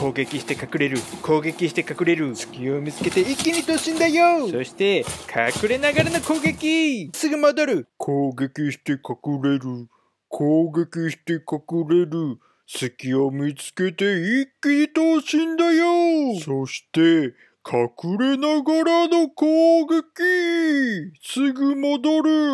攻撃して隠れる攻撃して隠れる隙を見つけて一気に突進だよそして隠れながらの攻撃すぐ戻る攻撃して隠れる攻撃して隠れる隙を見つけて一気に突進だよそして隠れながらの攻撃すぐ戻る